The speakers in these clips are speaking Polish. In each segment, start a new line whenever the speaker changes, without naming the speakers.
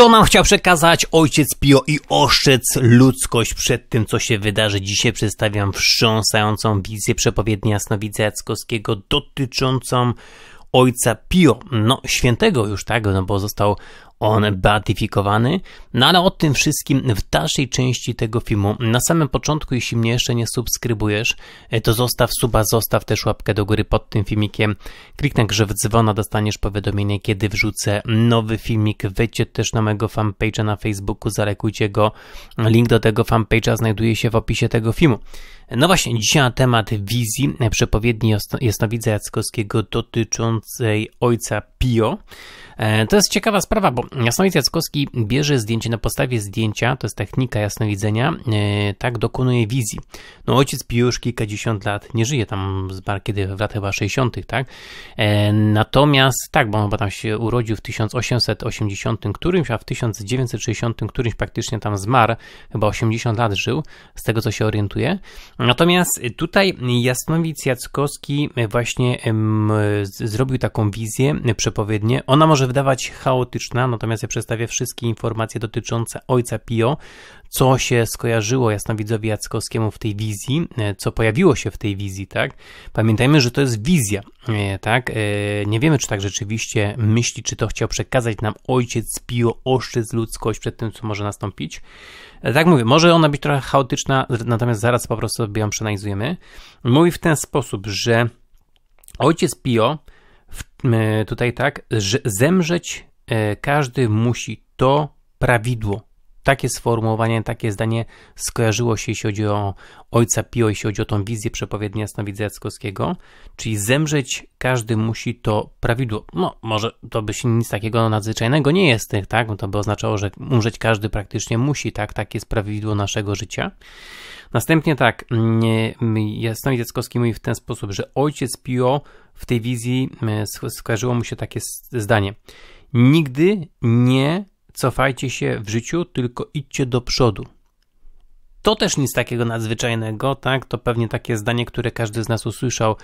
To nam chciał przekazać ojciec Pio i oszczec ludzkość przed tym, co się wydarzy. Dzisiaj przedstawiam wstrząsającą wizję przepowiedni jasnowidza Jackowskiego dotyczącą ojca Pio, no świętego już, tak, no bo został on beatyfikowany. No ale o tym wszystkim w dalszej części tego filmu. Na samym początku, jeśli mnie jeszcze nie subskrybujesz, e, to zostaw suba, zostaw też łapkę do góry pod tym filmikiem. Kliknij grzew dzwona, dostaniesz powiadomienie, kiedy wrzucę nowy filmik. Wejdźcie też na mojego fanpage'a na Facebooku, zalekujcie go. Link do tego fanpage'a znajduje się w opisie tego filmu. No właśnie, dzisiaj na temat wizji e, przepowiedni Jasnowidza Jackowskiego dotyczącej ojca Pio. E, to jest ciekawa sprawa, bo Jasnowidz Jackowski bierze zdjęcie na podstawie zdjęcia, to jest technika jasnowidzenia, e, tak dokonuje wizji. No ojciec Pio już kilkadziesiąt lat nie żyje, tam zmarł kiedy w latach 60., tak? E, natomiast tak, bo on chyba tam się urodził w 1880 którymś, a w 1960 którymś praktycznie tam zmarł, chyba 80 lat żył, z tego co się orientuje. Natomiast tutaj Jasnowidz Jackowski właśnie zrobił taką wizję, przepowiednie. Ona może wydawać chaotyczna, natomiast ja przedstawię wszystkie informacje dotyczące ojca Pio, co się skojarzyło jasnowidzowi Jackowskiemu w tej wizji, e, co pojawiło się w tej wizji, tak? Pamiętajmy, że to jest wizja, e, tak? E, nie wiemy, czy tak rzeczywiście myśli, czy to chciał przekazać nam ojciec Pio, oszczyc ludzkość przed tym, co może nastąpić. Tak mówię, może ona być trochę chaotyczna, natomiast zaraz po prostu sobie ją przeanalizujemy. Mówi w ten sposób, że ojciec Pio tutaj tak, że zemrzeć e, każdy musi to prawidło, takie sformułowanie, takie zdanie skojarzyło się, jeśli chodzi o ojca Pio, jeśli chodzi o tą wizję przepowiedni jasnowidza Jackowskiego, czyli zemrzeć każdy musi to prawidło. No, może to by się nic takiego nadzwyczajnego nie jest, tak? To by oznaczało, że umrzeć każdy praktycznie musi, tak? Tak jest prawidło naszego życia. Następnie tak, Jasnowidz Jackowski mówi w ten sposób, że ojciec Pio w tej wizji e, skojarzyło mu się takie zdanie. Nigdy nie cofajcie się w życiu, tylko idźcie do przodu. To też nic takiego nadzwyczajnego, tak? To pewnie takie zdanie, które każdy z nas usłyszał e,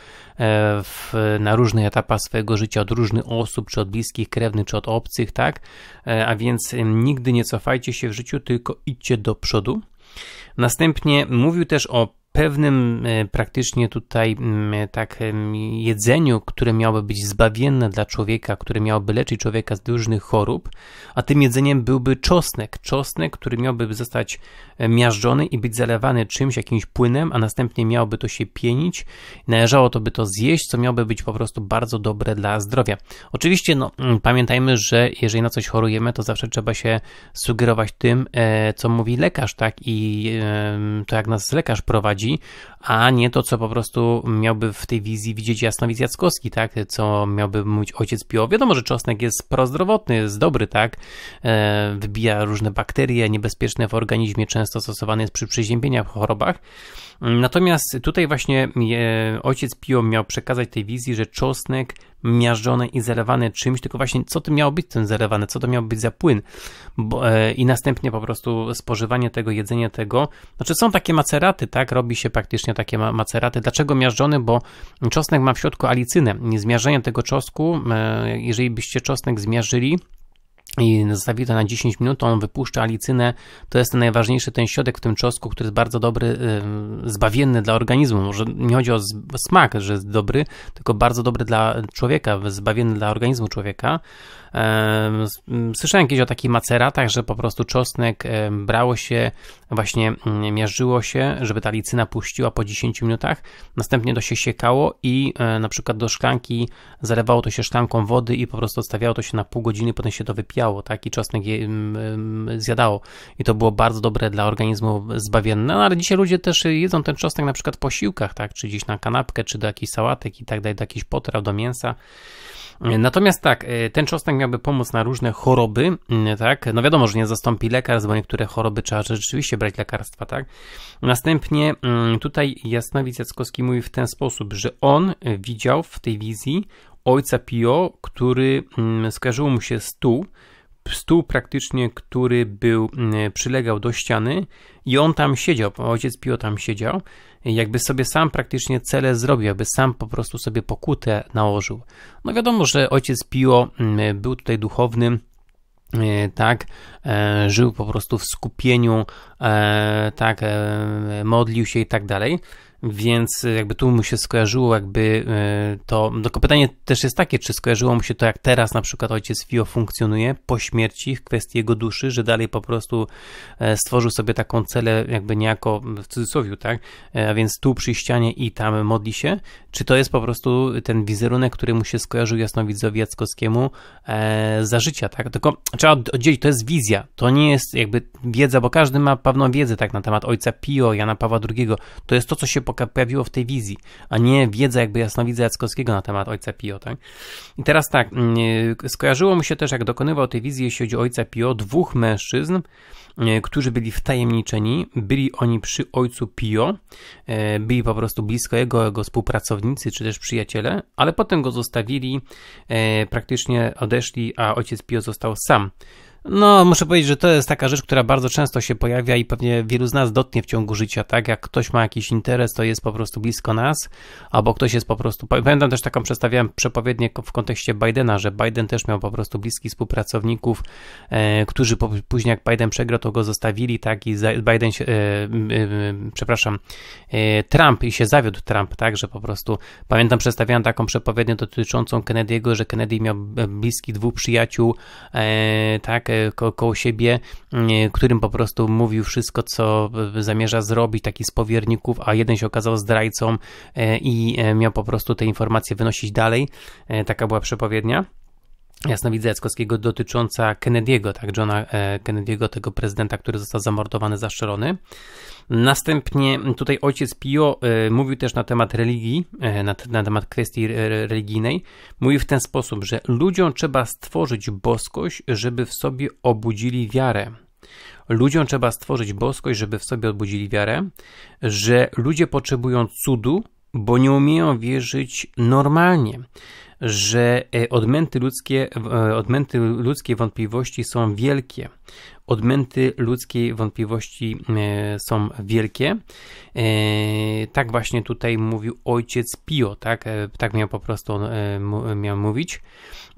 w, na różnych etapach swojego życia od różnych osób, czy od bliskich, krewnych, czy od obcych, tak? E, a więc nigdy nie cofajcie się w życiu, tylko idźcie do przodu. Następnie mówił też o pewnym e, praktycznie tutaj mm, e, tak e, jedzeniu, które miałoby być zbawienne dla człowieka, które miałoby leczyć człowieka z różnych chorób, a tym jedzeniem byłby czosnek. Czosnek, który miałby zostać miażdżony i być zalewany czymś, jakimś płynem, a następnie miałoby to się pienić. Należało to by to zjeść, co miałoby być po prostu bardzo dobre dla zdrowia. Oczywiście, no, mm, pamiętajmy, że jeżeli na coś chorujemy, to zawsze trzeba się sugerować tym, co mówi lekarz, tak? I to jak nas lekarz prowadzi, widzi, a nie to, co po prostu miałby w tej wizji widzieć Jasnowidz Jackowski, tak? Co miałby mówić ojciec Pio. Wiadomo, że czosnek jest prozdrowotny, jest dobry, tak? E, wybija różne bakterie niebezpieczne w organizmie, często stosowany jest przy przeziębieniach, chorobach. Natomiast tutaj właśnie e, ojciec Pio miał przekazać tej wizji, że czosnek miażdżony i zalewane czymś, tylko właśnie co to miało być ten zalewane, co to miało być za płyn Bo, e, i następnie po prostu spożywanie tego, jedzenie tego. Znaczy są takie maceraty, tak, robią robi się praktycznie takie maceraty. Dlaczego miażdżony? Bo czosnek ma w środku alicynę. Zmierzenie tego czosnku, e, jeżeli byście czosnek zmierzyli, i zostawi to na 10 minut, on wypuszcza alicynę, to jest ten najważniejszy ten środek w tym czosnku, który jest bardzo dobry, y, zbawienny dla organizmu, może nie chodzi o smak, że jest dobry, tylko bardzo dobry dla człowieka, zbawienny dla organizmu człowieka. Słyszałem kiedyś o takich maceratach, że po prostu czosnek brało się, właśnie mm, mierzyło się, żeby ta licyna puściła po 10 minutach, następnie to się siekało i e, na przykład do szklanki zalewało to się szklanką wody i po prostu odstawiało to się na pół godziny, potem się to wypijało biało, tak? I czosnek je, mm, mm, zjadało. I to było bardzo dobre dla organizmu zbawienne. No, ale dzisiaj ludzie też jedzą ten czosnek na przykład w posiłkach, tak? Czy gdzieś na kanapkę, czy do jakichś sałatek i tak dalej, do jakichś potraw, do mięsa. Natomiast tak, e, ten czosnek miałby pomóc na różne choroby, mm, tak? No wiadomo, że nie zastąpi lekarstw, bo niektóre choroby trzeba rzeczywiście brać lekarstwa, tak? Następnie tutaj Jasnowic Jackowski mówi w ten sposób, że on widział w tej wizji ojca Pio, który skarżył mu się stół, stół praktycznie, który był, mm, przylegał do ściany i on tam siedział, ojciec Pio tam siedział, jakby sobie sam praktycznie cele zrobił, jakby sam po prostu sobie pokutę nałożył. No wiadomo, że ojciec Pio mm, był tutaj duchownym, e, tak, e, żył po prostu w skupieniu, e, tak, modlił się i tak dalej więc e, jakby tu mu się skojarzyło jakby e, to, no, tylko pytanie też jest takie, czy skojarzyło mu się to jak teraz na przykład ojciec Fio funkcjonuje po śmierci w kwestii jego duszy, że dalej po prostu e, stworzył sobie taką celę jakby niejako w cudzysłowie, tak, a więc tu przy ścianie i tam modli się, czy to jest po prostu ten wizerunek, który mu się skojarzył jasnowidzowi Jackowskiemu za życia, tak, tylko trzeba oddzielić, to jest wizja, to nie jest jakby wiedza, bo każdy ma pewną wiedzę tak na temat ojca Pio, Jana Pawła II, to jest to, co się pojawiło w tej wizji, a nie wiedza jakby jasnowidza Jackowskiego na temat ojca Pio. Tak? I teraz tak, mm, e, skojarzyło mu się też, jak dokonywał tej wizji, jeśli chodzi o ojca Pio, dwóch mężczyzn, e, którzy byli wtajemniczeni, byli oni przy ojcu Pio, e, byli po prostu blisko jego, jego współpracownicy czy też przyjaciele, ale potem go zostawili, praktycznie odeszli, a ojciec Pio został sam. No, muszę powiedzieć, że to jest taka rzecz, która bardzo często się pojawia i pewnie wielu z nas dotnie w ciągu życia, tak? Jak ktoś ma jakiś interes, to jest po prostu blisko nas, albo ktoś jest po prostu. Pamiętam też taką przedstawiałem przepowiednię w kontekście Bidena, że Biden też miał po prostu bliskich współpracowników, e, którzy po, później jak Biden przegrał, to go zostawili, tak? I za, Biden się, e, e, przepraszam, Trump i się zawiódł Trump, tak? Że po prostu pamiętam, przedstawiałem taką przepowiednię dotyczącą Kennedy'ego, że Kennedy miał bliski dwóch przyjaciół, e, tak? E, ko koło siebie, mm, y, którym po prostu mówił wszystko, co zamierza zrobić, taki z powierników, a jeden się okazał zdrajcą e, i e, miał po prostu te informacje wynosić dalej. E, taka była przepowiednia jasnowidza Jackowskiego dotycząca Kennedy'ego, tak, Johna Kennedy'ego, tego prezydenta, który został zamordowany, zastrzelony. Następnie tutaj ojciec Pio e, mówił też na temat religii, e, na, na temat kwestii religijnej. Mówił w ten sposób, że ludziom trzeba stworzyć boskość, żeby w sobie obudzili wiarę. Ludziom trzeba stworzyć boskość, żeby w sobie obudzili wiarę, że ludzie potrzebują cudu, bo nie umieją wierzyć normalnie, że e, odmęty ludzkie, odmęty ludzkie wątpliwości są wielkie, odmęty ludzkiej wątpliwości e, są wielkie. E, tak właśnie tutaj mówił ojciec Pio, tak, e, tak miał po prostu miał mówić.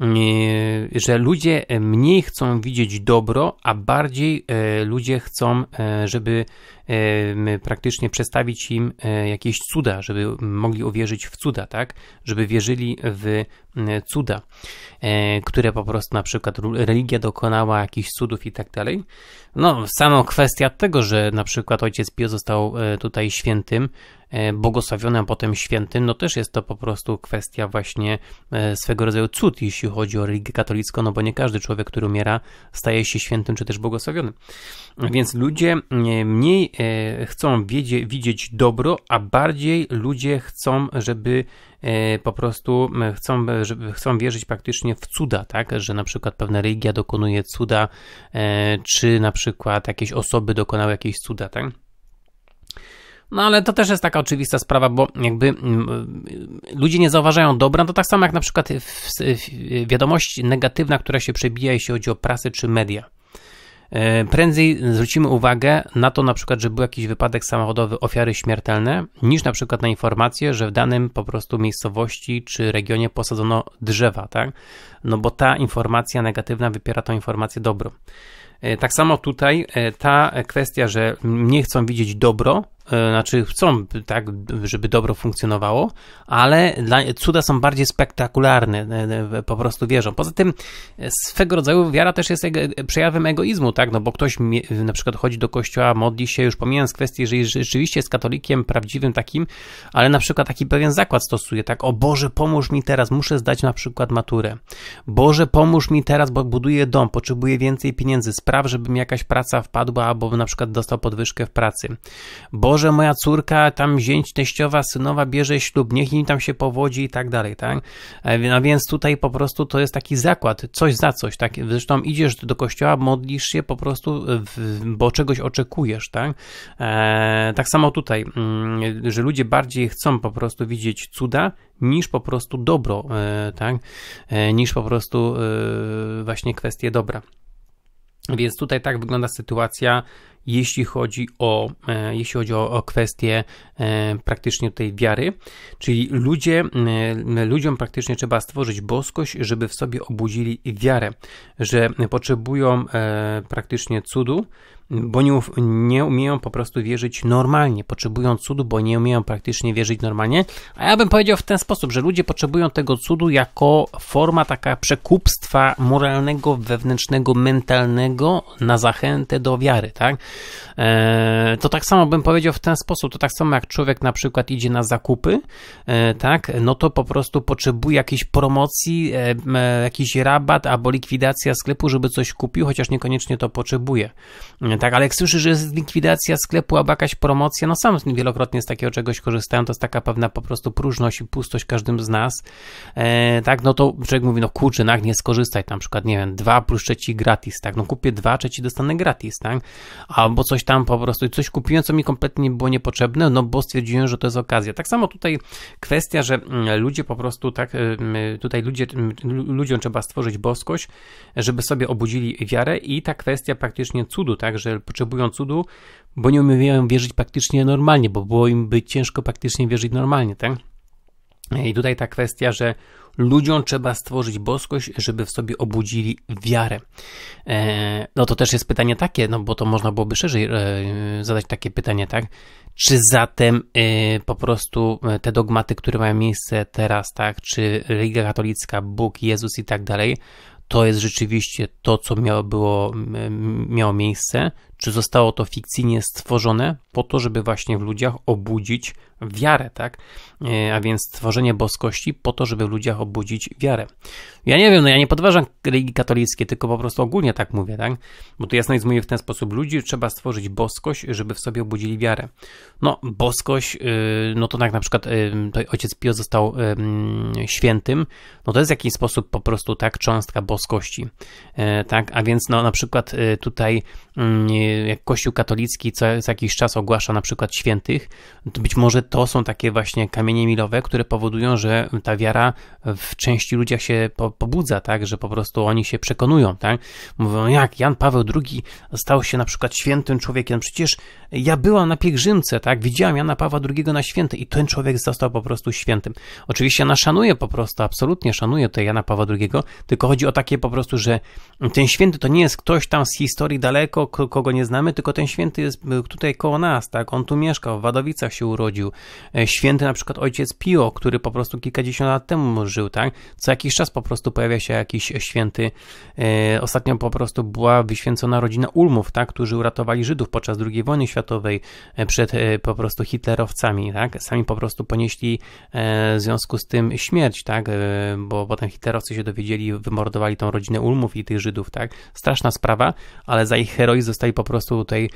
E, że ludzie e, mniej chcą widzieć dobro, a bardziej e, ludzie chcą, żeby praktycznie przestawić im jakieś cuda, żeby mogli uwierzyć w cuda, tak? Żeby wierzyli w cuda, które po prostu na przykład religia dokonała jakichś cudów i tak dalej. No, sama kwestia tego, że na przykład ojciec Pio został tutaj świętym, E, błogosławiony, a potem świętym, no też jest to po prostu kwestia właśnie e, swego rodzaju cud, jeśli chodzi o religię katolicką, no bo nie każdy człowiek, który umiera, staje się świętym czy też błogosławionym. Więc ludzie mniej e, chcą widzieć dobro, a bardziej ludzie chcą, żeby po prostu chcą, żeby, chcą wierzyć praktycznie w cuda, tak? Że na przykład pewna religia dokonuje cuda, czy na przykład jakieś osoby dokonały jakieś cuda, tak? No ale to też jest taka oczywista sprawa, bo jakby mm, ludzie nie zauważają dobra, to tak samo jak na przykład wiadomość negatywna, która się przebija, jeśli chodzi o prasę czy media. E, prędzej zwrócimy uwagę na to na przykład, że był jakiś wypadek samochodowy, ofiary śmiertelne, niż na przykład na informację, że w danym po prostu miejscowości czy regionie posadzono drzewa, tak? No bo ta informacja negatywna wypiera tą informację dobrą. E, tak samo tutaj e, ta kwestia, że nie chcą widzieć dobro, E, znaczy chcą tak, żeby dobro funkcjonowało, ale dla, cuda są bardziej spektakularne, e, e, po prostu wierzą. Poza tym swego rodzaju wiara też jest przejawem egoizmu, tak, no bo ktoś na przykład chodzi do kościoła, modli się, już pomijając kwestię, jeżeli rzeczywiście jest katolikiem prawdziwym takim, ale na przykład taki pewien zakład stosuje, tak, o Boże pomóż mi teraz, muszę zdać na przykład maturę, Boże pomóż mi teraz, bo buduję dom, potrzebuję więcej pieniędzy, spraw, żeby mi jakaś praca wpadła, albo na przykład dostał podwyżkę w pracy, Boże że moja córka, tam zięć teściowa, synowa bierze ślub, niech im tam się powodzi i tak dalej, tak? E, no więc tutaj po prostu to jest taki zakład, coś za coś, tak? Zresztą idziesz do kościoła, modlisz się po prostu, bo czegoś oczekujesz, tak? E, tak samo tutaj, mm, że ludzie bardziej chcą po prostu widzieć cuda, niż po prostu dobro, e, tak? Niż po prostu właśnie kwestie dobra. Więc tutaj tak wygląda sytuacja, jeśli chodzi o, e, jeśli chodzi o, o kwestię e, praktycznie tej wiary, czyli ludzie, e, ludziom praktycznie trzeba stworzyć boskość, żeby w sobie obudzili wiarę, że potrzebują praktycznie cudu, bo nie, nie umieją po prostu wierzyć normalnie, potrzebują cudu, bo nie umieją praktycznie wierzyć normalnie. A ja bym powiedział w ten sposób, że ludzie potrzebują tego cudu jako forma taka przekupstwa moralnego, wewnętrznego, mentalnego na zachętę do wiary, tak? E, to tak samo bym powiedział w ten sposób, to tak samo jak człowiek na przykład idzie na zakupy, e, tak, no to po prostu potrzebuje jakiejś promocji, e, jakiś rabat albo likwidacja sklepu, żeby coś kupił, chociaż niekoniecznie to potrzebuje. Tak, ale jak słyszy, że jest likwidacja sklepu albo jakaś promocja, no sam wielokrotnie z takiego czegoś korzystałem, to jest taka pewna po prostu próżność i pustość każdym z nas, tak, no to człowiek mówi, no kurczę, no jak nie skorzystać, na przykład, nie wiem, dwa plus trzeci gratis, tak, no kupię dwa, trzeci dostanę gratis, tak, albo coś tam po prostu, coś kupiłem, co mi kompletnie było niepotrzebne, no bo stwierdziłem, że to jest okazja. Tak samo tutaj kwestia, że mm, ludzie po prostu tak, mm, tutaj ludzie, mm, ludziom trzeba stworzyć boskość, żeby sobie obudzili wiarę i ta kwestia praktycznie cudu, tak, że potrzebują cudu, bo nie umieją wierzyć praktycznie normalnie, bo było im by ciężko praktycznie wierzyć normalnie, tak? I tutaj ta kwestia, że Ludziom trzeba stworzyć boskość, żeby w sobie obudzili wiarę. E, no to też jest pytanie takie, no bo to można byłoby szerzej e, zadać takie pytanie, tak? Czy zatem e, po prostu te dogmaty, które mają miejsce teraz, tak? Czy religia katolicka, Bóg, Jezus i tak dalej, to jest rzeczywiście to, co miało, było, miało miejsce, czy zostało to fikcyjnie stworzone po to, żeby właśnie w ludziach obudzić wiarę, tak? E, a więc stworzenie boskości po to, żeby w ludziach obudzić wiarę. Ja nie wiem, no ja nie podważam religii katolickiej, tylko po prostu ogólnie tak mówię, tak? Bo to jest znajduję w ten sposób ludzi, trzeba stworzyć boskość, żeby w sobie obudzili wiarę. No, boskość, y, no to tak na przykład y, ojciec Pio został y, mm, świętym, no to jest w jakiś sposób po prostu tak cząstka boskości, e, tak? A więc no na przykład tutaj mm, jak Kościół katolicki co, jakiś czas ogłasza na przykład świętych, być może to są takie właśnie kamienie milowe, które powodują, że ta wiara w części ludziach się po, pobudza, tak, że po prostu oni się przekonują, tak, mówią jak Jan Paweł II stał się na przykład świętym człowiekiem, no przecież ja byłam na pielgrzymce, tak, widziałam Jana Pawła II na święty i ten człowiek został po prostu świętym. Oczywiście ona szanuje po prostu, absolutnie szanuje to Jana Pawła II, tylko chodzi o takie po prostu, że ten święty to nie jest ktoś tam z historii daleko, kogo nie znamy, tylko ten święty jest tutaj koło nas, tak, on tu mieszkał, w Wadowicach się urodził. E, święty na przykład ojciec Pio, który po prostu kilkadziesiąt lat temu żył, tak, co jakiś czas po prostu pojawia się jakiś święty. E, ostatnio po prostu była wyświęcona rodzina Ulmów, tak, którzy uratowali Żydów podczas II wojny światowej, Światowej, e, przed e, po prostu hitlerowcami, tak? Sami po prostu ponieśli e, w związku z tym śmierć, tak? Bo potem hitlerowcy się dowiedzieli, wymordowali tą rodzinę Ulmów i tych Żydów, tak? Straszna sprawa, ale za ich heroizm zostali po prostu tutaj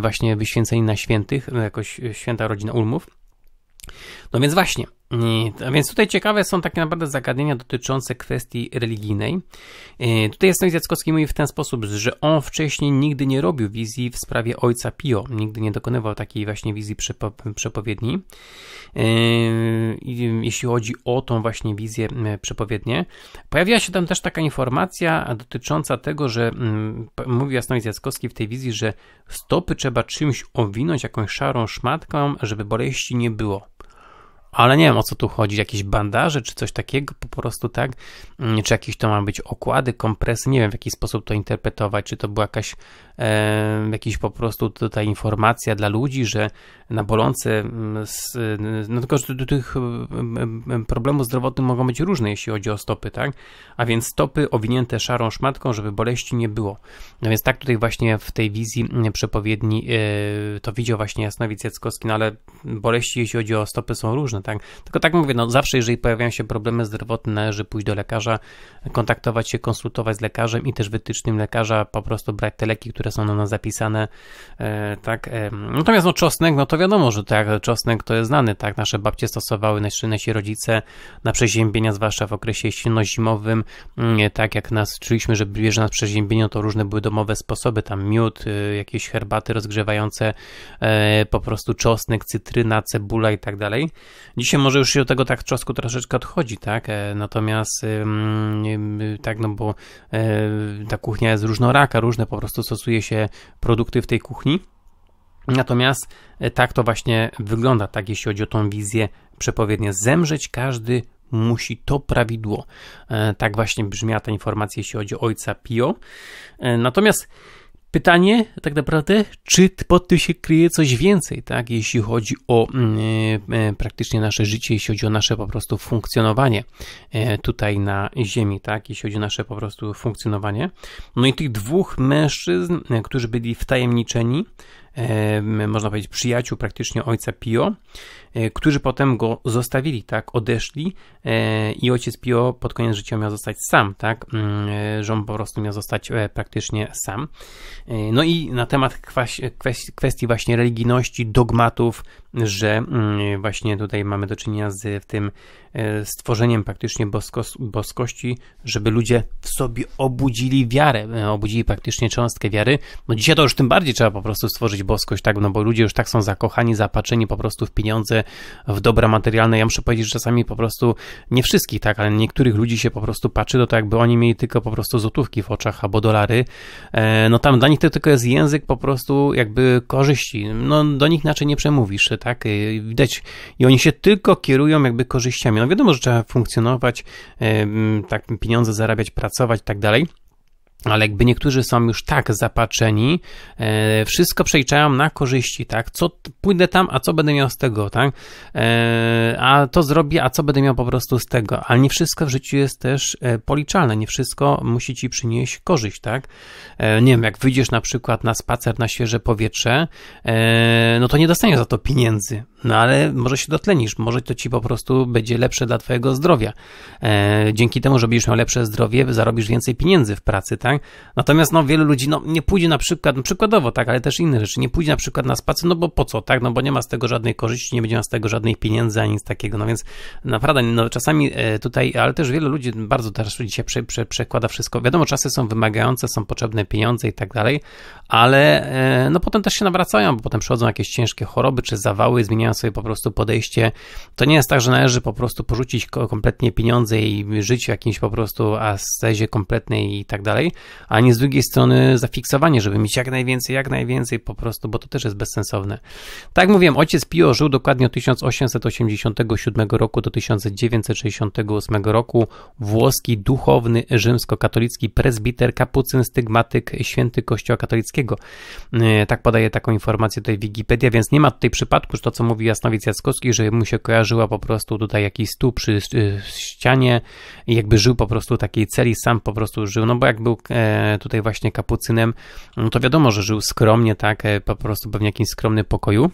właśnie wyświęceni na świętych, no jakoś święta rodzina Ulmów. No więc właśnie, a więc tutaj ciekawe są tak naprawdę zagadnienia dotyczące kwestii religijnej. E, tutaj jestem z Jackowskim mówi w ten sposób, że on wcześniej nigdy nie robił wizji w sprawie ojca Pio, nigdy nie dokonywał takiej właśnie wizji przepowiedni. E, jeśli chodzi o tą właśnie wizję przepowiedni, pojawiła się tam też taka informacja dotycząca tego, że mówi Jasnowic Jackowski w tej wizji, że stopy trzeba czymś owinąć, jakąś szarą szmatką, żeby boleści nie było ale nie wiem o co tu chodzi, jakieś bandaże czy coś takiego, po prostu tak, mm, czy jakieś to ma być okłady, kompresy, nie wiem w jaki sposób to interpretować, czy to była jakaś, e, po prostu tutaj informacja dla ludzi, że na bolące, z, mm, no tylko, że do tych mm, problemów zdrowotnych mogą być różne, jeśli chodzi o stopy, tak, a więc stopy owinięte szarą szmatką, żeby boleści nie było, no więc tak tutaj właśnie w tej wizji przepowiedni e, to widział właśnie Jasnowic Jackowski, no ale boleści jeśli chodzi o stopy są różne, ważne, no tak? Tylko tak mówię, no zawsze jeżeli pojawiają się problemy zdrowotne, należy pójść do lekarza, kontaktować się, konsultować z lekarzem i też wytycznym lekarza, po prostu brać te leki, które są na nas zapisane, e, tak? E, natomiast no czosnek, no to wiadomo, że tak, czosnek to jest znany, tak? Nasze babcie stosowały, nasi, nasi rodzice na przeziębienia, zwłaszcza w okresie silno-zimowym, tak jak nas czuliśmy, że bierze nas przeziębienie, to różne były domowe sposoby, tam miód, e, jakieś herbaty rozgrzewające, po prostu czosnek, cytryna, cebula i tak dalej. Dzisiaj może już się od tego tak czosku troszeczkę odchodzi, tak? E, natomiast tak, no bo e, ta kuchnia jest różnoraka, różne po prostu stosuje się produkty w tej kuchni. Natomiast e, tak to właśnie wygląda, tak jeśli chodzi o tą wizję przepowiednie. Zemrzeć każdy musi to prawidło. Tak właśnie brzmiała ta informacja, jeśli chodzi o ojca Pio. Natomiast Pytanie tak naprawdę, czy pod tym się kryje coś więcej, tak, jeśli chodzi o mm, e, e, praktycznie nasze życie, jeśli chodzi o nasze po prostu funkcjonowanie e, tutaj na Ziemi, tak, jeśli chodzi o nasze po prostu funkcjonowanie. No i tych dwóch mężczyzn, e, którzy byli wtajemniczeni, e, można powiedzieć przyjaciół praktycznie ojca Pio, E, którzy potem go zostawili, tak, odeszli e, i ojciec Pio pod koniec życia miał zostać sam, tak, że mm, on po prostu miał zostać e, praktycznie sam. No i na temat kwestii właśnie religijności, dogmatów, że mm, właśnie tutaj mamy do czynienia z tym e, stworzeniem praktycznie boskości, żeby ludzie w sobie obudzili wiarę, e, obudzili praktycznie cząstkę wiary. No dzisiaj to już tym bardziej trzeba po prostu stworzyć boskość, tak, no bo ludzie już tak są zakochani, zapatrzeni po prostu w pieniądze, w dobra materialne. Ja muszę powiedzieć, że czasami po prostu nie wszystkich, tak, ale niektórych ludzi się po prostu patrzy, do to jakby oni mieli tylko po prostu złotówki w oczach albo dolary. E, no tam dla nich to tylko jest język po prostu jakby korzyści. No do nich inaczej nie przemówisz tak? Y, widać. I oni się tylko kierują jakby korzyściami. No wiadomo, że trzeba funkcjonować, tak pieniądze zarabiać, pracować i tak dalej ale jakby niektórzy są już tak zapatrzeni, e, wszystko przeliczają na korzyści, tak? Co pójdę tam, a co będę miał z tego, tak? E, a to zrobię, a co będę miał po prostu z tego. Ale nie wszystko w życiu jest też e, policzalne, nie wszystko musi ci przynieść korzyść, tak? nie wiem, jak wyjdziesz na przykład na spacer na świeże powietrze, no to nie dostaniesz za to pieniędzy, no ale może się dotlenisz, może to ci po prostu będzie lepsze dla twojego zdrowia. dzięki temu, że będziesz miał lepsze zdrowie, zarobisz więcej pieniędzy w pracy, tak? tak? Natomiast no, wielu ludzi no, nie pójdzie na przykład, no, przykładowo, tak, ale też inne rzeczy, nie pójdzie na przykład na spacer, no bo po co, tak? No bo nie ma z tego żadnej korzyści, nie będzie ma z tego żadnych pieniędzy ani nic takiego, no więc naprawdę, no czasami e, tutaj, ale też wielu ludzi bardzo teraz dzisiaj prze, prze, przekłada wszystko. Wiadomo, czasy są wymagające, są potrzebne pieniądze i tak dalej, ale e, no potem też się nawracają, bo potem przychodzą jakieś ciężkie choroby czy zawały, zmieniają sobie po prostu podejście. To nie jest tak, że należy po prostu porzucić kompletnie pieniądze i żyć w jakimś po prostu ascezie kompletnej i tak dalej, ani z drugiej strony zafiksowanie, żeby mieć jak najwięcej, jak najwięcej po prostu, bo to też jest bezsensowne. Tak jak mówiłem, ojciec Pio żył dokładnie od 1887 roku do 1968 roku. Włoski duchowny rzymskokatolicki prezbiter, kapucyn, stygmatyk, święty kościoła katolickiego. E, tak podaje taką informację tutaj Wikipedia, więc nie ma tutaj przypadku, że to co mówi Jasnowic Jackowski, że mu się kojarzyła po prostu tutaj jakiś stół przy e, ścianie, jakby żył po prostu takiej celi, sam po prostu żył, no bo jak był E, tutaj właśnie kapucynem, no to wiadomo, że żył skromnie, tak, e, po prostu pewnie jakimś skromnym pokoju.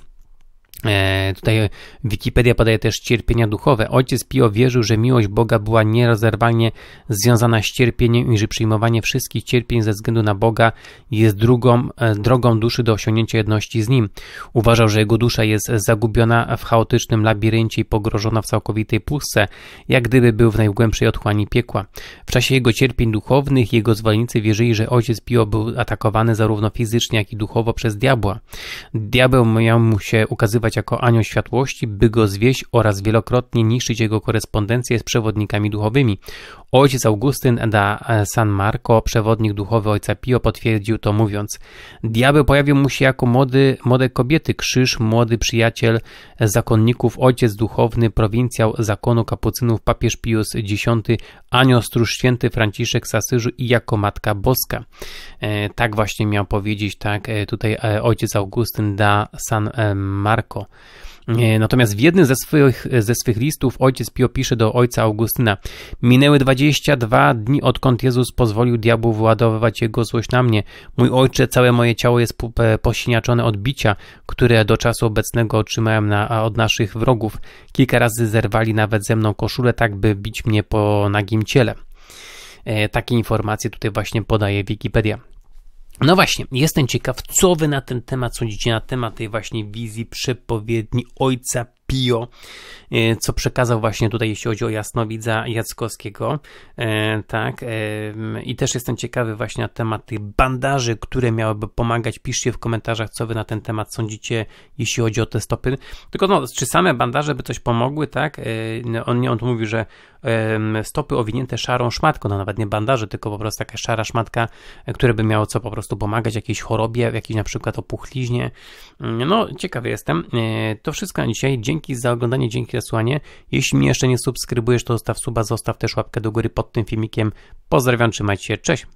E, tutaj Wikipedia podaje też cierpienia duchowe. Ojciec Pio wierzył, że miłość Boga była nierozerwalnie związana z cierpieniem i że przyjmowanie wszystkich cierpień ze względu na Boga jest drugą, e, drogą duszy do osiągnięcia jedności z Nim. Uważał, że jego dusza jest zagubiona w chaotycznym labiryncie i pogrożona w całkowitej pustce, jak gdyby był w najgłębszej otchłani piekła. W czasie jego cierpień duchownych jego zwolennicy wierzyli, że ojciec Pio był atakowany zarówno fizycznie, jak i duchowo przez diabła. Diabeł miał mu się ukazywać jako anioł światłości, by go zwieść oraz wielokrotnie niszczyć jego korespondencję z przewodnikami duchowymi. Ojciec Augustyn da e, San Marco, przewodnik duchowy ojca Pio, potwierdził to mówiąc: Diabeł pojawił mu się jako młody, młode kobiety, krzyż, młody przyjaciel zakonników, ojciec duchowny, prowincjał zakonu kapucynów, papież Pius X, anioł stróż święty Franciszek Sasyżu i jako Matka Boska. E, tak właśnie miał powiedzieć, tak e, tutaj ojciec Augustyn da San Marco daleko. E, natomiast w jednym ze swych, ze swych listów ojciec Pio pisze do ojca Augustyna: Minęły 22 dni, odkąd Jezus pozwolił diabłu wyładowywać jego złość na mnie. Mój ojcze, całe moje ciało jest e, posiniaczone od bicia, które do czasu obecnego otrzymałem na, od naszych wrogów. Kilka razy zerwali nawet ze mną koszulę, tak by bić mnie po nagim ciele. E, takie informacje tutaj właśnie podaje Wikipedia. No właśnie, jestem ciekaw, co wy na ten temat sądzicie, na temat tej właśnie wizji przepowiedni ojca Pio, e, co przekazał właśnie tutaj, jeśli chodzi o jasnowidza Jackowskiego. E, tak, e, i też jestem ciekawy właśnie na temat tych bandaży, które miałyby pomagać. Piszcie w komentarzach, co wy na ten temat sądzicie, jeśli chodzi o te stopy. Tylko no, czy same bandaże by coś pomogły, tak? No, on nie on mówi, że stopy owinięte szarą szmatką, no nawet nie bandaże, tylko po prostu taka szara szmatka, które by miało co po prostu pomagać jakiejś chorobie, jakiejś na przykład opuchliźnie. No, ciekawy jestem. To wszystko na dzisiaj. Dzień Dzięki za oglądanie, dzięki za słuchanie. Jeśli mnie jeszcze nie subskrybujesz, to zostaw suba, zostaw też łapkę do góry pod tym filmikiem. Pozdrawiam, trzymajcie się, cześć!